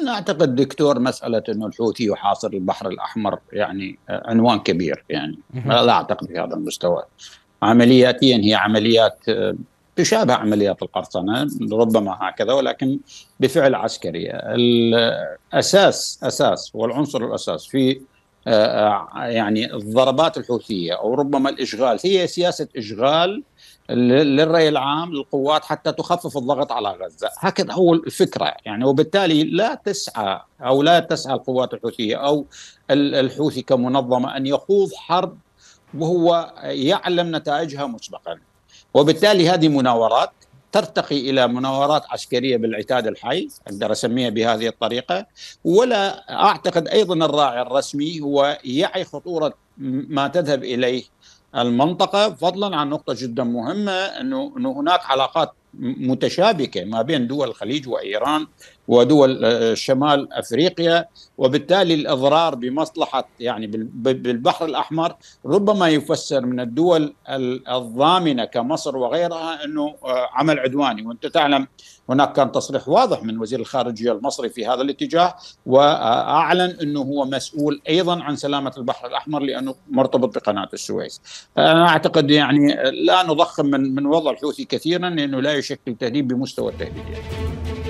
أنا أعتقد دكتور مسألة أنه الحوثي يحاصر البحر الأحمر يعني آه، عنوان كبير يعني لا أعتقد في هذا المستوى عملياتيا هي عمليات آه، تشابه عمليات القرصنة ربما هكذا ولكن بفعل عسكري الأساس أساس والعنصر الأساس في آه، يعني الضربات الحوثيه او ربما الاشغال هي سياسه اشغال للراي العام للقوات حتى تخفف الضغط على غزه، هكذا هو الفكره يعني وبالتالي لا تسعى او لا تسعى القوات الحوثيه او الحوثي كمنظمه ان يخوض حرب وهو يعلم نتائجها مسبقا. وبالتالي هذه مناورات ترتقي الى مناورات عسكريه بالعتاد الحي اقدر اسميها بهذه الطريقه ولا اعتقد ايضا الراعي الرسمي هو يعي خطوره ما تذهب اليه المنطقه فضلا عن نقطه جدا مهمه انه هناك علاقات متشابكه ما بين دول الخليج وايران ودول آه، شمال افريقيا وبالتالي الاضرار بمصلحه يعني بالبحر الاحمر ربما يفسر من الدول الضامنه كمصر وغيرها انه آه، عمل عدواني وانت تعلم هناك كان تصريح واضح من وزير الخارجيه المصري في هذا الاتجاه واعلن انه هو مسؤول ايضا عن سلامه البحر الاحمر لانه مرتبط بقناه السويس. انا اعتقد يعني آه، لا نضخم من من وضع الحوثي كثيرا لانه لا يشكل تهديد بمستوى التهديد. يعني.